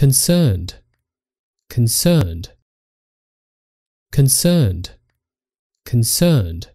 concerned, concerned, concerned, concerned.